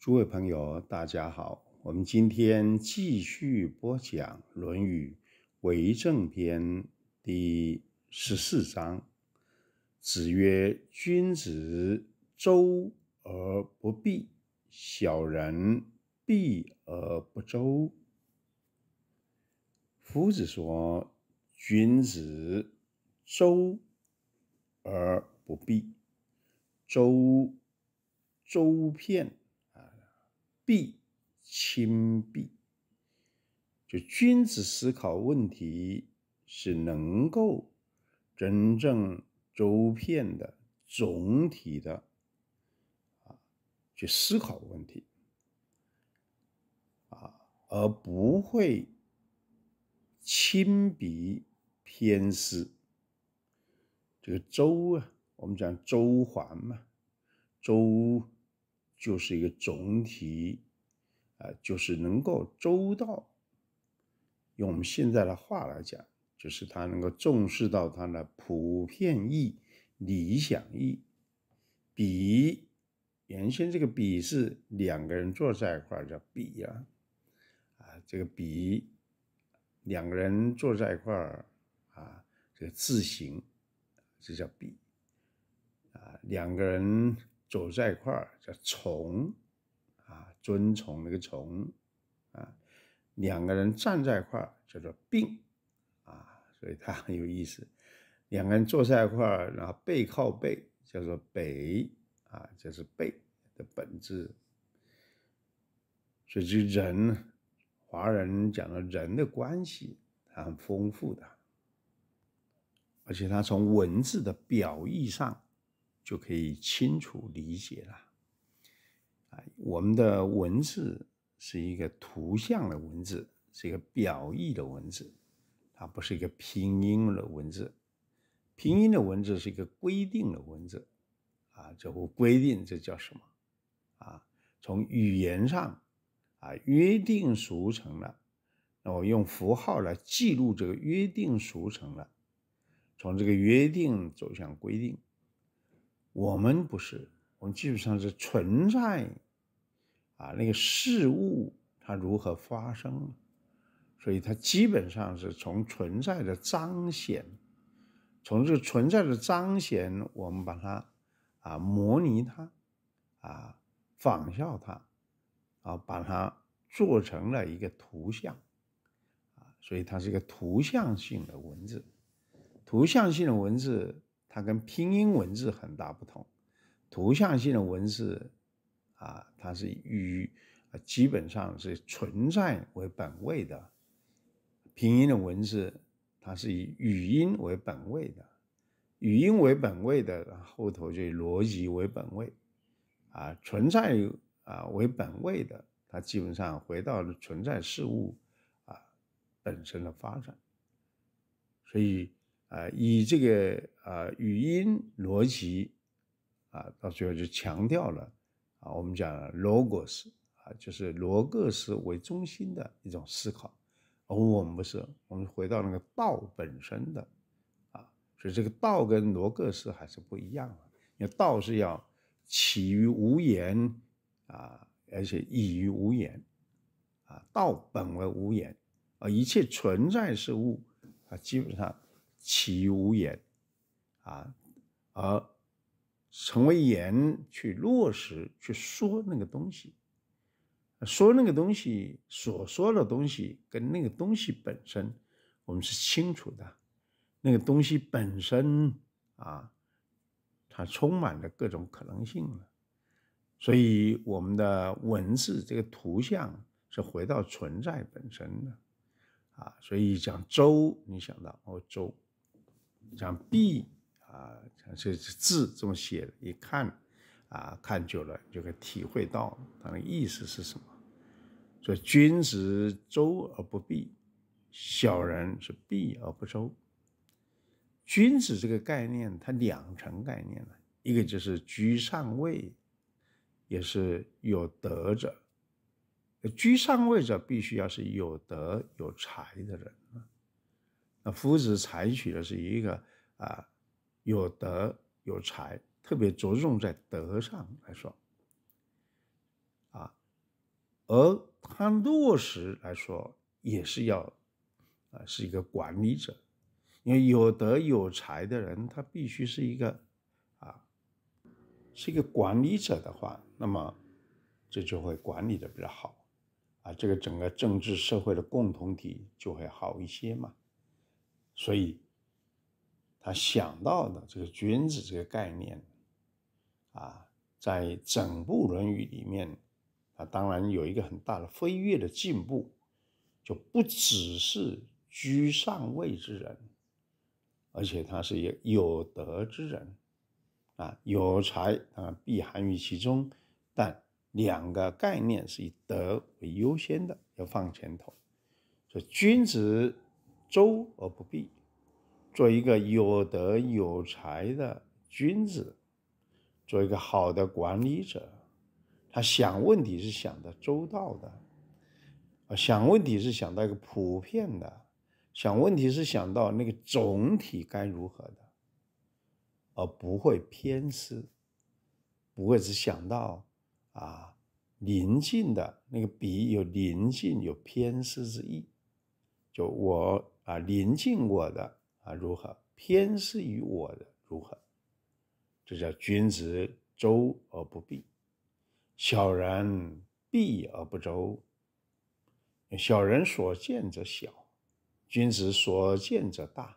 诸位朋友，大家好！我们今天继续播讲《论语·为政篇》第十四章。子曰：“君子周而不比，小人比而不周。”夫子说：“君子周而不比，周周遍。必亲必，就君子思考问题，是能够真正周遍的总体的啊，去思考问题啊，而不会亲笔偏私。这个周啊，我们讲周环嘛，周就是一个总体。啊，就是能够周到。用我们现在的话来讲，就是他能够重视到他的普遍意、理想意。比，原先这个比是两个人坐在一块叫比啊，啊，这个比，两个人坐在一块啊，这个字形，这叫比。啊，两个人走在一块叫从。尊崇那个崇，啊，两个人站在一块儿叫做并，啊，所以它很有意思。两个人坐在一块儿，然后背靠背叫做背，啊，这是背的本质。所以人，华人讲的人的关系，它很丰富的，而且它从文字的表意上就可以清楚理解了。我们的文字是一个图像的文字，是一个表意的文字，它不是一个拼音的文字。拼音的文字是一个规定的文字，啊，这不规定，这叫什么？啊，从语言上，啊，约定俗成了，那我用符号来记录这个约定俗成了，从这个约定走向规定。我们不是，我们基本上是存在。啊，那个事物它如何发生？所以它基本上是从存在的彰显，从这个存在的彰显，我们把它啊模拟它，啊仿效它，啊把它做成了一个图像，啊，所以它是一个图像性的文字。图像性的文字它跟拼音文字很大不同，图像性的文字。啊，它是语，基本上是存在为本位的拼音的文字，它是以语音为本位的，语音为本位的后头就以逻辑为本位，啊，存在啊为本位的，它基本上回到了存在事物啊本身的发展，所以啊，以这个啊语音逻辑啊，到最后就强调了。啊，我们讲罗 o s 啊，就是罗格斯为中心的一种思考，而我们不是，我们回到那个道本身的，啊，所以这个道跟罗格斯还是不一样的。因为道是要起于无言啊，而且以于无言啊，道本为无言，啊，一切存在事物啊，基本上起于无言啊，而。成为言去落实去说那个东西，说那个东西所说的东西跟那个东西本身，我们是清楚的。那个东西本身啊，它充满了各种可能性了。所以我们的文字这个图像，是回到存在本身的啊。所以讲周，你想到哦，周，讲币。啊，这是字这么写的，一看，啊，看久了就可以体会到它的意思是什么。所以，君子周而不比，小人是比而不周。君子这个概念，它两层概念呢，一个就是居上位，也是有德者；居上位者必须要是有德有才的人。那夫子采取的是一个啊。有德有才，特别着重在德上来说，啊，而他落实来说也是要，啊，是一个管理者，因为有德有才的人，他必须是一个，啊，是一个管理者的话，那么这就会管理的比较好，啊，这个整个政治社会的共同体就会好一些嘛，所以。他想到的这个君子这个概念，啊，在整部《论语》里面，他当然有一个很大的飞跃的进步，就不只是居上位之人，而且他是个有德之人，啊，有才啊，必含于其中。但两个概念是以德为优先的，要放前头。说君子周而不比。做一个有德有才的君子，做一个好的管理者，他想问题是想的周到的，啊，想问题是想到一个普遍的，想问题是想到那个总体该如何的，而不会偏私，不会只想到，啊，宁近的那个笔有宁近有偏私之意，就我啊宁近我的。啊，如何偏私于我的？如何？这叫君子周而不比，小人避而不周。小人所见者小，君子所见者大。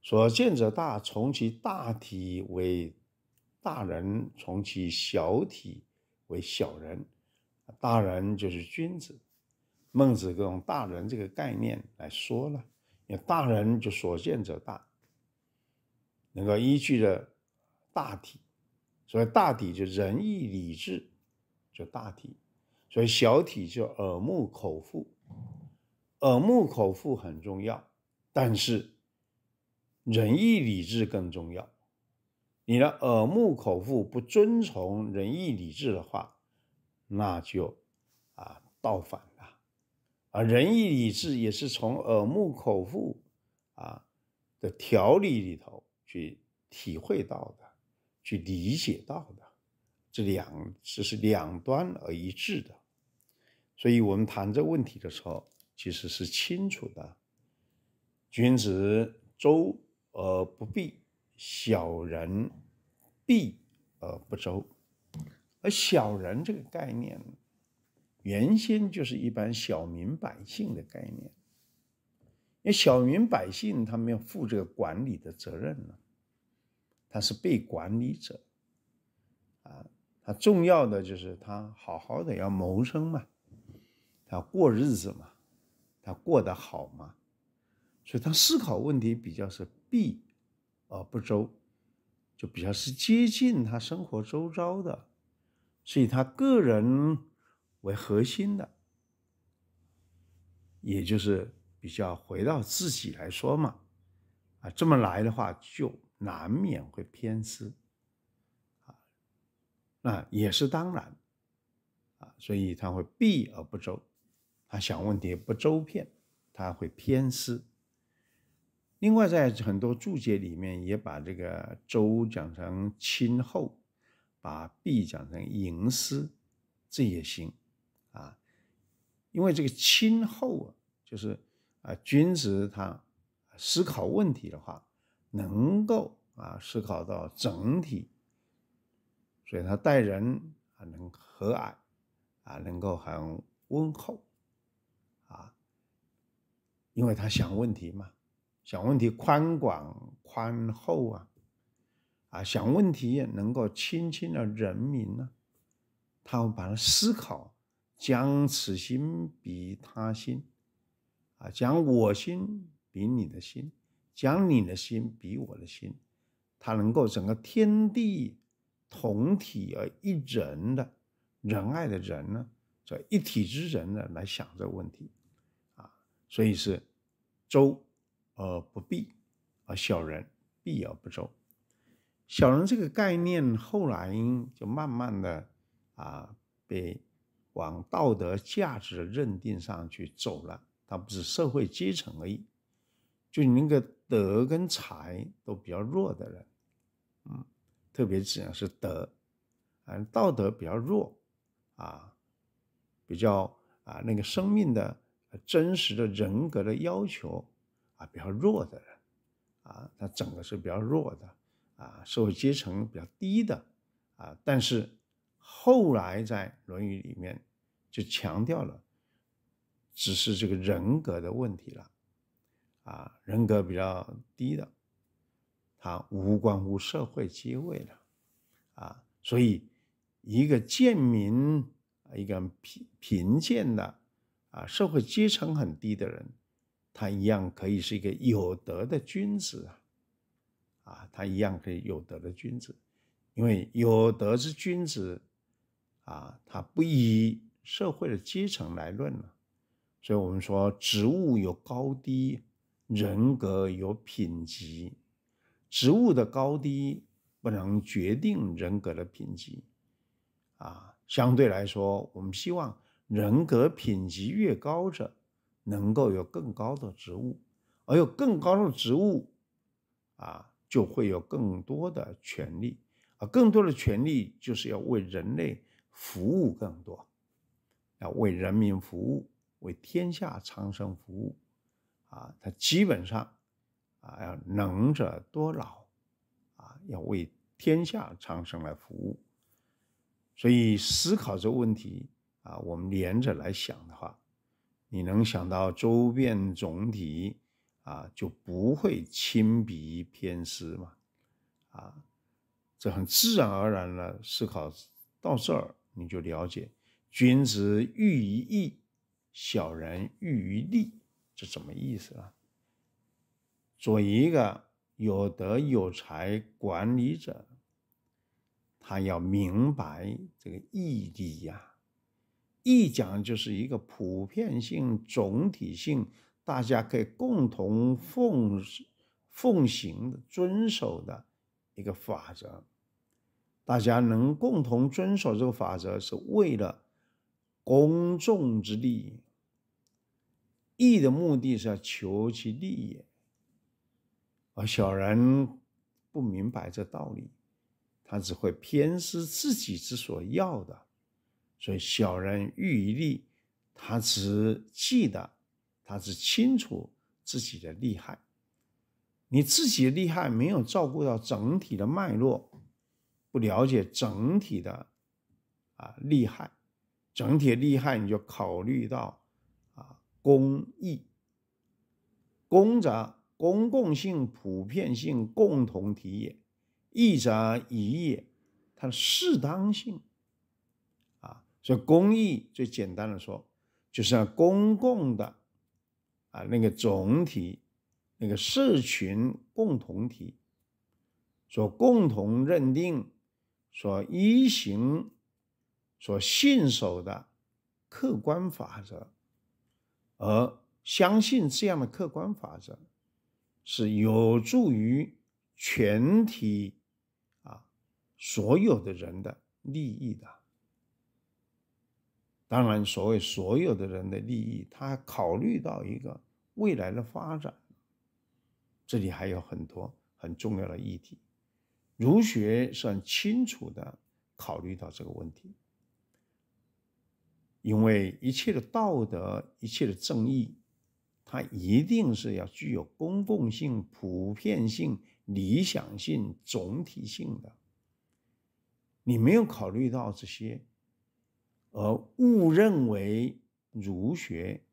所见者大，从其大体为大人，从其小体为小人。大人就是君子。孟子用“大人”这个概念来说了。大人就所见者大，能够依据的，大体，所以大体就仁义礼智，就大体，所以小体就耳目口腹，耳目口腹很重要，但是仁义礼智更重要。你的耳目口腹不遵从仁义礼智的话，那就啊，倒反。啊，仁义礼智也是从耳目口腹，啊的条理里头去体会到的，去理解到的，这两这是两端而一致的，所以我们谈这问题的时候，其实是清楚的。君子周而不比，小人比而不周。而小人这个概念。原先就是一般小民百姓的概念，因为小民百姓他们要负这个管理的责任呢，他是被管理者，啊，他重要的就是他好好的要谋生嘛，他过日子嘛，他过得好嘛，所以他思考问题比较是弊而不周，就比较是接近他生活周遭的，所以他个人。为核心的，也就是比较回到自己来说嘛，啊，这么来的话就难免会偏私，啊，那也是当然，啊，所以他会避而不周，他想问题不周遍，他会偏私。另外，在很多注解里面也把这个“周”讲成亲厚，把“避”讲成隐私，这也行。啊，因为这个亲厚，啊，就是啊，君子他思考问题的话，能够啊思考到整体，所以他待人很能和蔼啊，能够很温厚啊，因为他想问题嘛，想问题宽广宽厚啊啊，想问题能够亲亲了人民呢，他会把他思考。将此心比他心，啊，将我心比你的心，将你的心比我的心，他能够整个天地同体而一人的仁爱的人呢，这一体之人呢来想这个问题，啊，所以是周而不避，而小人避而不周。小人这个概念后来就慢慢的啊被。往道德价值的认定上去走了，它不是社会阶层而已。就你那个德跟才都比较弱的人，嗯，特别指的是德，啊，道德比较弱，啊，比较啊那个生命的真实的人格的要求啊比较弱的人，啊，他整个是比较弱的，啊，社会阶层比较低的，啊，但是。后来在《论语》里面就强调了，只是这个人格的问题了，啊，人格比较低的，他无关乎社会地位的，啊，所以一个贱民，一个贫贫贱的，啊，社会阶层很低的人，他一样可以是一个有德的君子啊，啊，他一样可以有德的君子，因为有德之君子。啊，他不以社会的阶层来论了，所以我们说，职务有高低，人格有品级，职务的高低不能决定人格的品级，啊，相对来说，我们希望人格品级越高者，能够有更高的职务，而有更高的职务，啊，就会有更多的权利，啊，更多的权利就是要为人类。服务更多，要为人民服务，为天下苍生服务，啊，他基本上，啊，要能者多劳，啊，要为天下苍生来服务，所以思考这个问题，啊，我们连着来想的话，你能想到周边总体，啊，就不会亲笔偏私嘛，啊，这很自然而然的思考到这儿。你就了解，君子喻于义，小人喻于利，这什么意思啊？做一个有德有才管理者，他要明白这个义理呀。义讲就是一个普遍性、总体性，大家可以共同奉奉行、遵守的一个法则。大家能共同遵守这个法则，是为了公众之利。义的目的是要求其利也。而小人不明白这道理，他只会偏私自己之所要的。所以小人欲一利，他只记得，他只清楚自己的利害。你自己的利害没有照顾到整体的脉络。不了解整体的啊利害，整体利害你就考虑到啊公益。公则公共性、普遍性、共同体也，义则义也，它的适当性。啊，所以公益最简单的说，就是让公共的啊那个总体，那个社群共同体所共同认定。所一行、所信守的客观法则，而相信这样的客观法则，是有助于全体啊所有的人的利益的。当然，所谓所有的人的利益，他考虑到一个未来的发展，这里还有很多很重要的议题。儒学是很清楚的考虑到这个问题，因为一切的道德、一切的正义，它一定是要具有公共性、普遍性、理想性、总体性的。你没有考虑到这些，而误认为儒学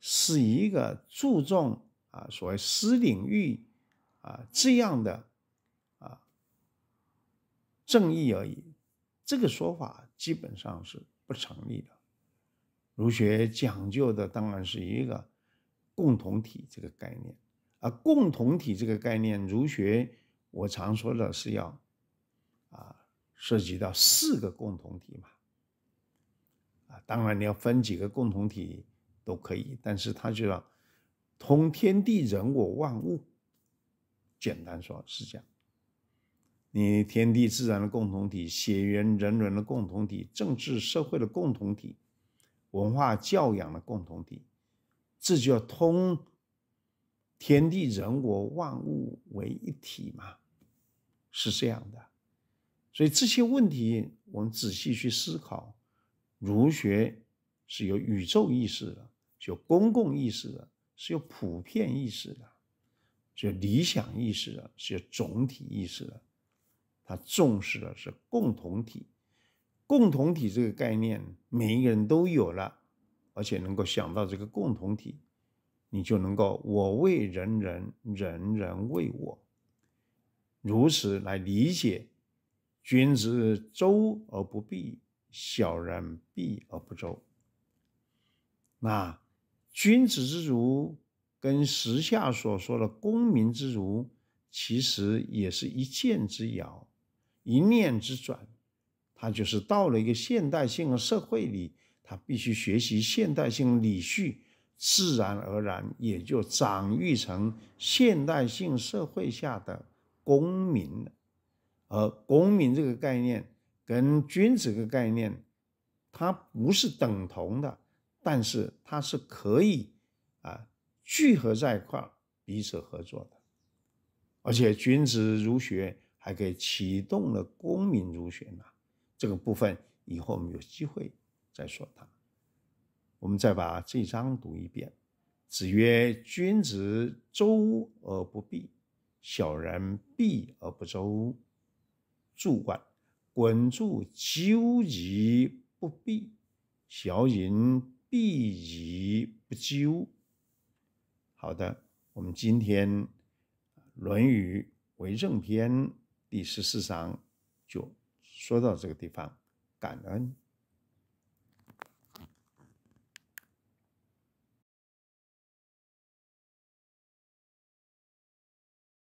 是一个注重啊所谓私领域啊这样的。正义而已，这个说法基本上是不成立的。儒学讲究的当然是一个共同体这个概念，而共同体这个概念，儒学我常说的是要，啊，涉及到四个共同体嘛，啊，当然你要分几个共同体都可以，但是它就要通天地人我万物，简单说是这样。你天地自然的共同体，血缘人伦的共同体，政治社会的共同体，文化教养的共同体，这就要通天地人我万物为一体嘛？是这样的。所以这些问题，我们仔细去思考，儒学是有宇宙意识的，是有公共意识的，是有普遍意识的，是有理想意识的，是有总体意识的。他重视的是共同体，共同体这个概念，每一个人都有了，而且能够想到这个共同体，你就能够我为人人，人人为我，如此来理解，君子周而不避，小人避而不周。那君子之如”跟时下所说的公民之如”，其实也是一箭之遥。一念之转，他就是到了一个现代性的社会里，他必须学习现代性理序，自然而然也就长育成现代性社会下的公民了。而公民这个概念跟君子这个概念，它不是等同的，但是它是可以啊聚合在一块儿，彼此合作的。而且，君子儒学。还给启动了公民入学呢，这个部分以后我们有机会再说它。我们再把这张章读一遍。子曰：“君子周而不闭，小人闭而不周。”注：管滚注，周而不闭，小人闭矣不周。好的，我们今天《论语为政篇》。第十四章就说到这个地方，感恩。